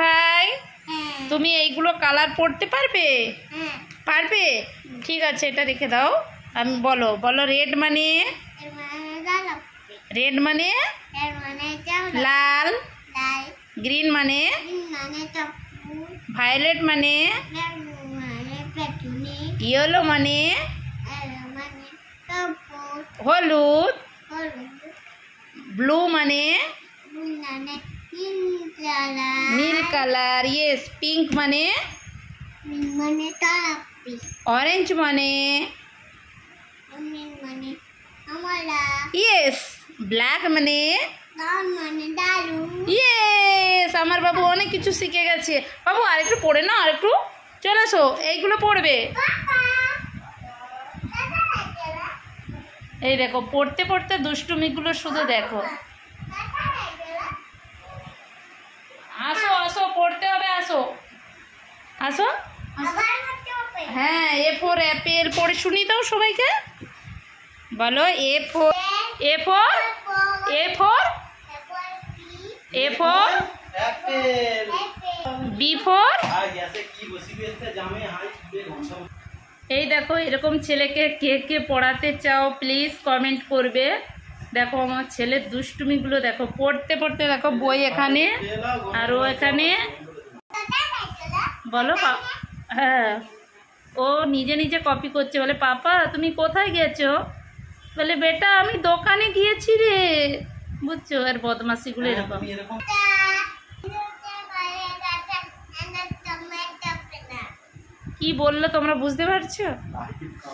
ভাই হ্যাঁ। তুমি এইগুলো কালার পড়তে পারবে হ্যাঁ। পারবে ঠিক আছে এটা রেখে দাও আমি বলো বলো রেড মানে রেড মানে, মানে? মানে লাল গ্রিন মানে ভায়োলেট মানে ইয়েলো মানে, মানে হলুদ ব্লু মানে নীল কালার ইয়েস পিঙ্ক মানে অরেঞ্জ মানে ইয়েস ব্ল্যাক মানে ইয়েস আমার বাবু অনেক কিছু শিখে গেছে বাবু আরেকটু পড়ে না আরেকটু চলে আসো এইগুলো পড়বে এই দেখো পড়তে পড়তে দুষ্টুমিগুলো শুধু দেখো আসো আসো হ্যাঁ এ ফোর অ্যাপেল পড়ে শুনি দাও সবাইকে বলো A four A four A four A four B four এই দেখো এরকম ছেলেকে কে কে পড়াতে চাও প্লিজ কমেন্ট করবে দেখো আমার ছেলের দুষ্টুমিগুলো দেখো পড়তে পড়তে দেখো বই এখানে আরও এখানে বলো হ্যাঁ ও নিজে নিজে কপি করছে বলে পাপা তুমি কোথায় গেছো বলে বেটা আমি দোকানে গিয়েছি রে বুঝছো আর বদমাসিগুলো হ্যাঁ, এরকম কি বললো তোমরা বুঝতে পারছো